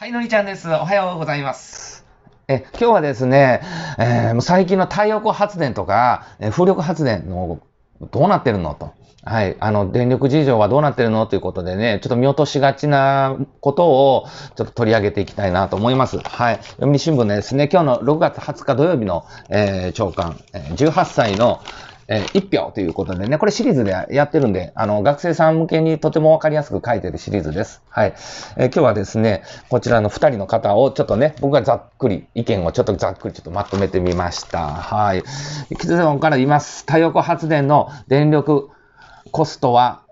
はい、のりちゃんです。おはようございます。え今日はですね、えー、最近の太陽光発電とか、え風力発電のどうなってるのと。はい。あの、電力事情はどうなってるのということでね、ちょっと見落としがちなことを、ちょっと取り上げていきたいなと思います。はい。読売新聞ですね、今日の6月20日土曜日の、えー、長官、18歳の、えー、1票ということでね、これシリーズでやってるんで、あの、学生さん向けにとてもわかりやすく書いてるシリーズです。はい。えー、今日はですね、こちらの2人の方をちょっとね、僕がざっくり、意見をちょっとざっくりちょっとまとめてみました。はい。さんから言います。太陽光発電の電力コストは、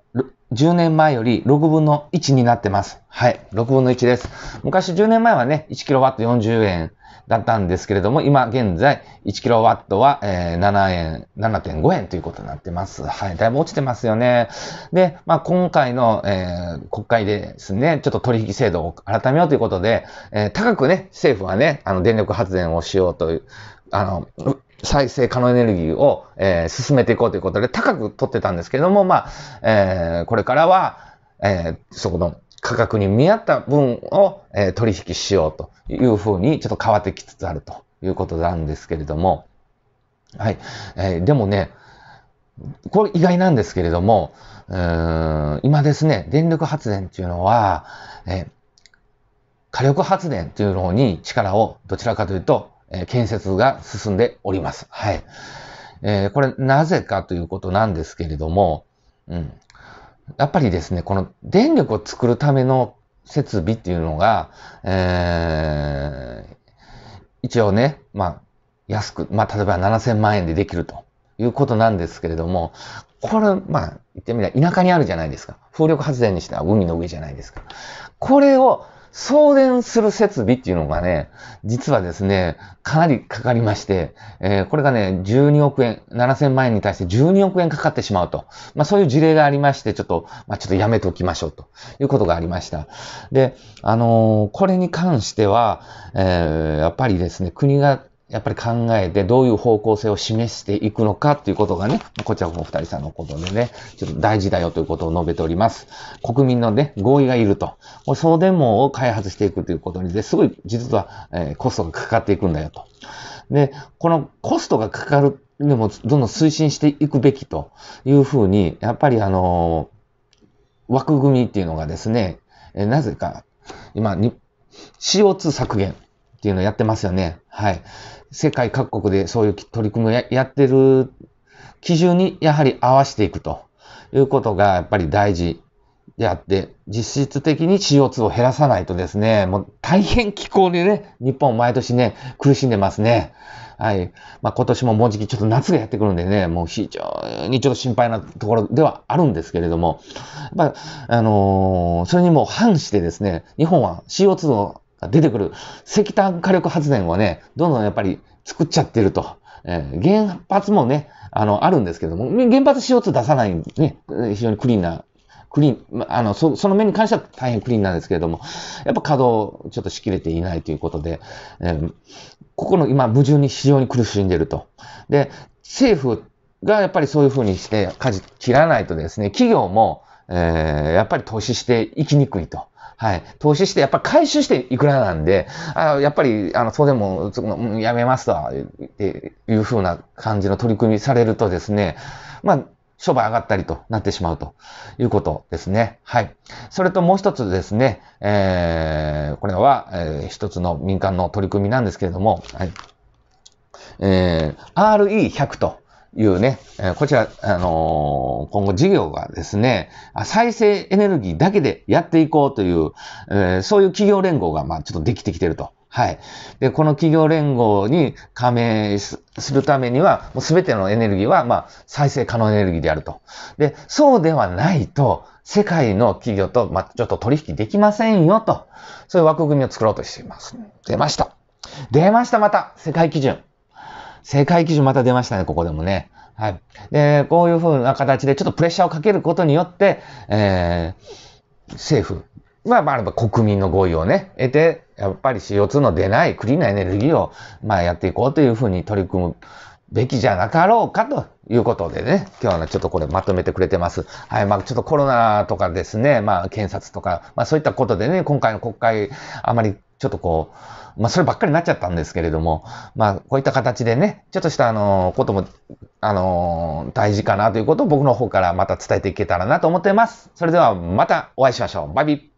10年前より6分の1になってます。はい。6分の1です。昔10年前はね、1kW40 円。だったんですけれども、今現在 1kW は、7円、7.5円ということになってます。はい。だいぶ落ちてますよね。で、まあ、今回の、えー、国会でですね、ちょっと取引制度を改めようということで、えー、高くね、政府はね、あの、電力発電をしようという、あの、再生可能エネルギーを、えー、進めていこうということで、高く取ってたんですけれども、まあ、えー、これからは、えー、そこの、価格に見合った分を、え取引しようというふうにちょっと変わってきつつあるということなんですけれども、はい。えー、でもね、これ意外なんですけれども、うーん今ですね、電力発電っていうのは、え火力発電っていうのに力をどちらかというと、え建設が進んでおります。はい。えー、これなぜかということなんですけれども、うん、やっぱりですね、この電力を作るための設備っていうのが、えー、一応ね、まあ、安く、まあ、例えば7000万円でできるということなんですけれども、これ、まあ、言ってみれば田舎にあるじゃないですか。風力発電にしては海の上じゃないですか。これを送電する設備っていうのがね、実はですね、かなりかかりまして、えー、これがね、12億円、7000万円に対して12億円かかってしまうと。まあそういう事例がありまして、ちょっと、まあちょっとやめておきましょうということがありました。で、あのー、これに関しては、えー、やっぱりですね、国がやっぱり考えて、どういう方向性を示していくのかっていうことがね、こちらもお二人さんのことでね、ちょっと大事だよということを述べております。国民のね、合意がいると。送電網を開発していくということにですごい、実は、えー、コストがかかっていくんだよと。で、このコストがかかる、でも、どんどん推進していくべきというふうに、やっぱりあのー、枠組みっていうのがですね、えー、なぜか、今に、CO2 削減。っていうのをやってますよね。はい。世界各国でそういう取り組みをややってる基準にやはり合わせていくということがやっぱり大事であって、実質的に CO2 を減らさないとですね、もう大変気候にね、日本毎年ね、苦しんでますね。はい。まあ、今年ももうじきちょっと夏がやってくるんでね、もう非常にちょっと心配なところではあるんですけれども、まあ、あのー、それにも反してですね、日本は CO2 を出てくる石炭火力発電はね、どんどんやっぱり作っちゃってると。えー、原発もね、あの、あるんですけども、原発 CO2 出さない、ね、非常にクリーンな、クリーン、あの、その面に関しては大変クリーンなんですけれども、やっぱ稼働ちょっとしきれていないということで、えー、ここの今、矛盾に非常に苦しんでると。で、政府がやっぱりそういうふうにして舵切らないとですね、企業も、えー、やっぱり投資していきにくいと。はい。投資して、やっぱ回収していくらなんで、あやっぱり、あの、そうでも、やめますとっていうふうな感じの取り組みされるとですね、まあ、商売上がったりとなってしまうということですね。はい。それともう一つですね、えー、これは、えー、一つの民間の取り組みなんですけれども、はい。えー、RE100 というね、こちら、あのー、今後事業がですね、再生エネルギーだけでやっていこうという、えー、そういう企業連合が、まあ、ちょっとできてきてると。はい。で、この企業連合に加盟するためには、もう全てのエネルギーは、まあ、再生可能エネルギーであると。で、そうではないと、世界の企業と、まあ、ちょっと取引できませんよと、そういう枠組みを作ろうとしています。出ました。出ました、また世界基準。世界基準また出ましたね、ここでもね。はい。で、こういうふうな形でちょっとプレッシャーをかけることによって、えー、政府、まあ、まあ、国民の合意をね、得て、やっぱり CO2 の出ないクリーンなエネルギーを、まあ、やっていこうというふうに取り組むべきじゃなかろうかということでね、今日はね、ちょっとこれまとめてくれてます。はい、まあ、ちょっとコロナとかですね、まあ、検察とか、まあ、そういったことでね、今回の国会、あまりちょっとこう、まあ、そればっかりになっちゃったんですけれども、まあ、こういった形でね、ちょっとした、あの、ことも、あの、大事かなということを僕の方からまた伝えていけたらなと思ってます。それではまたお会いしましょう。バイビー。